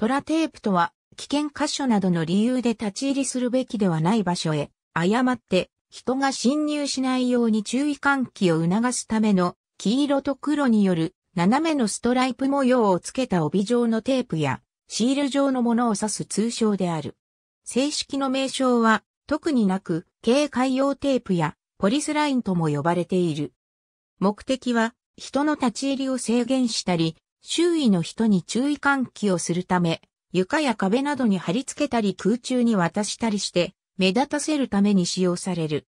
トラテープとは、危険箇所などの理由で立ち入りするべきではない場所へ、誤って人が侵入しないように注意喚起を促すための黄色と黒による斜めのストライプ模様をつけた帯状のテープやシール状のものを指す通称である。正式の名称は特になく警戒用テープやポリスラインとも呼ばれている。目的は人の立ち入りを制限したり周囲の人に注意喚起をするため、床や壁などに貼り付けたり空中に渡したりして、目立たせるために使用される。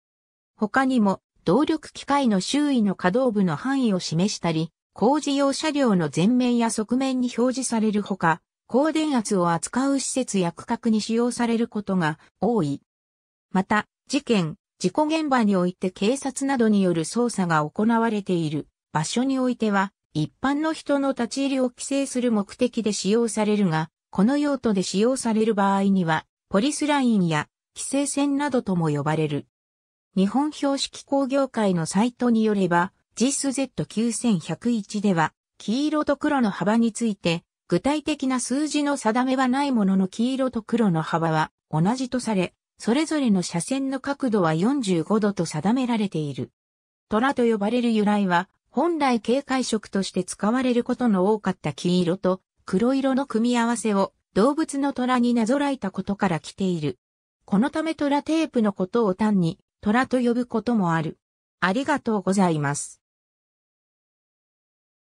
他にも、動力機械の周囲の可動部の範囲を示したり、工事用車両の前面や側面に表示されるほか、高電圧を扱う施設や区画に使用されることが多い。また、事件、事故現場において警察などによる捜査が行われている場所においては、一般の人の立ち入りを規制する目的で使用されるが、この用途で使用される場合には、ポリスラインや規制線などとも呼ばれる。日本標識工業会のサイトによれば、JISZ9101 では、黄色と黒の幅について、具体的な数字の定めはないものの黄色と黒の幅は同じとされ、それぞれの車線の角度は45度と定められている。虎と呼ばれる由来は、本来警戒色として使われることの多かった黄色と黒色の組み合わせを動物の虎になぞらえたことから来ている。このため虎テープのことを単に虎と呼ぶこともある。ありがとうございます。